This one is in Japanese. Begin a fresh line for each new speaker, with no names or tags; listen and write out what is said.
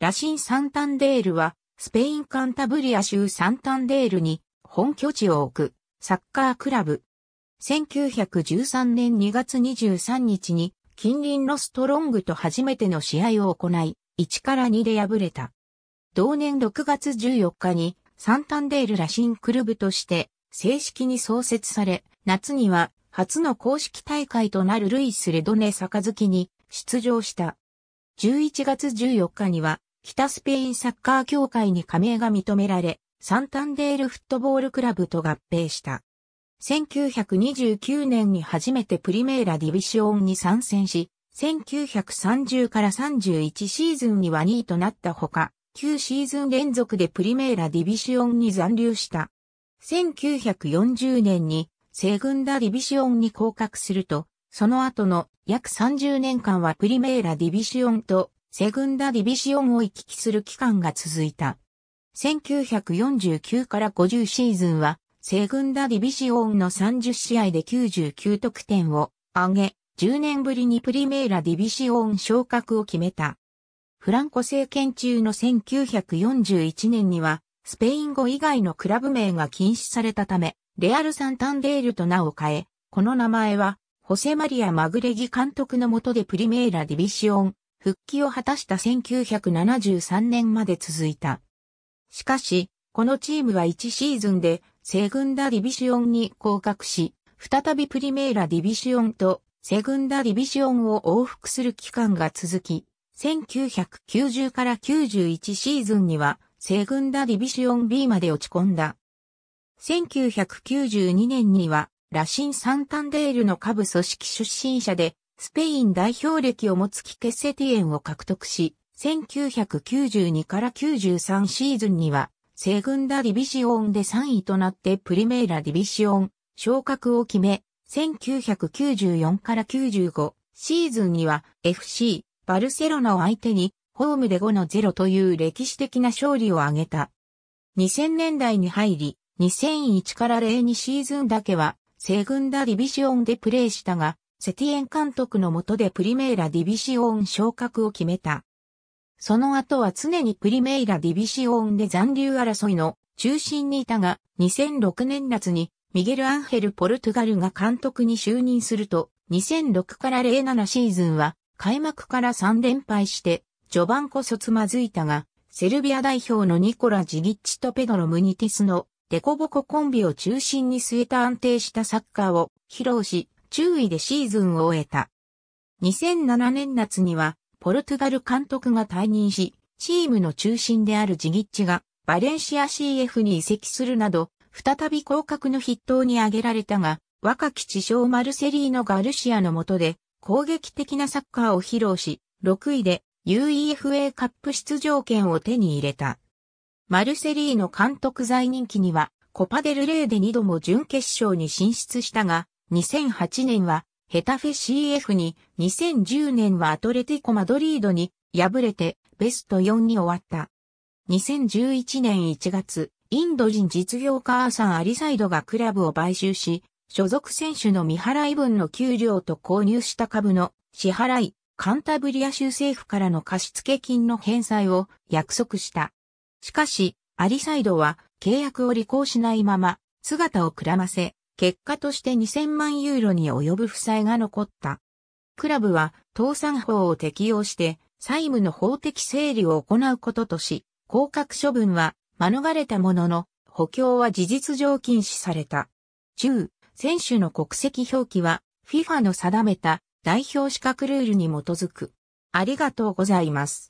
ラシン・サンタンデールは、スペイン・カンタブリア州サンタンデールに本拠地を置くサッカークラブ。1913年2月23日に近隣のストロングと初めての試合を行い、1から2で敗れた。同年6月14日にサンタンデールラシンクルブとして正式に創設され、夏には初の公式大会となるルイス・レドネ・サカズキに出場した。11月14日には北スペインサッカー協会に加盟が認められ、サンタンデールフットボールクラブと合併した。1929年に初めてプリメーラディビションに参戦し、1930から31シーズンには2位となったほか、9シーズン連続でプリメーラディビシオンに残留した。1940年にセグンダディビシオンに降格すると、その後の約30年間はプリメーラディビシオンとセグンダディビシオンを行き来する期間が続いた。1949から50シーズンは、セグンダディビシオンの30試合で99得点を上げ、10年ぶりにプリメーラディビシオン昇格を決めた。フランコ政権中の1941年には、スペイン語以外のクラブ名が禁止されたため、レアル・サンタンデールと名を変え、この名前は、ホセマリア・マグレギ監督の下でプリメーラ・ディビシオン復帰を果たした1973年まで続いた。しかし、このチームは1シーズンで、セグンダディビシオンに降格し、再びプリメーラディビシオンとセグンダディビシオンを往復する期間が続き、1990から91シーズンには、セグンダディビシオン B まで落ち込んだ。1992年には、ラシン・サンタンデールの下部組織出身者で、スペイン代表歴を持つキケセティエンを獲得し、1992から93シーズンには、セグンダディビシオンで3位となってプリメイラディビシオン昇格を決め、1994から95シーズンには FC バルセロナを相手にホームで5の0という歴史的な勝利を挙げた。2000年代に入り、2001から02シーズンだけは、セグンダディビシオンでプレーしたが、セティエン監督の下でプリメイラ・ディビシオン昇格を決めた。その後は常にプリメイラ・ディビシオンで残留争いの中心にいたが、2006年夏にミゲル・アンヘル・ポルトガルが監督に就任すると、2006から07シーズンは開幕から3連敗して、序盤こそつまずいたが、セルビア代表のニコラ・ジギッチとペドロ・ムニティスのデコボココンビを中心に据えた安定したサッカーを披露し、注意でシーズンを終えた。2007年夏には、ポルトガル監督が退任し、チームの中心であるジギッチが、バレンシア CF に移籍するなど、再び降格の筆頭に挙げられたが、若き地匠マルセリーノ・ガルシアの下で、攻撃的なサッカーを披露し、6位で UEFA カップ出場権を手に入れた。マルセリーノ監督在任期には、コパデルレーで2度も準決勝に進出したが、2008年はヘタフェ CF に、2010年はアトレティコ・マドリードに敗れてベスト4に終わった。2011年1月、インド人実業家アーサン・アリサイドがクラブを買収し、所属選手の未払い分の給料と購入した株の支払い、カンタブリア州政府からの貸付金の返済を約束した。しかし、アリサイドは契約を履行しないまま姿をくらませ、結果として2000万ユーロに及ぶ負債が残った。クラブは倒産法を適用して債務の法的整理を行うこととし、降格処分は免れたものの補強は事実上禁止された。中、選手の国籍表記は FIFA の定めた代表資格ルールに基づく。ありがとうございます。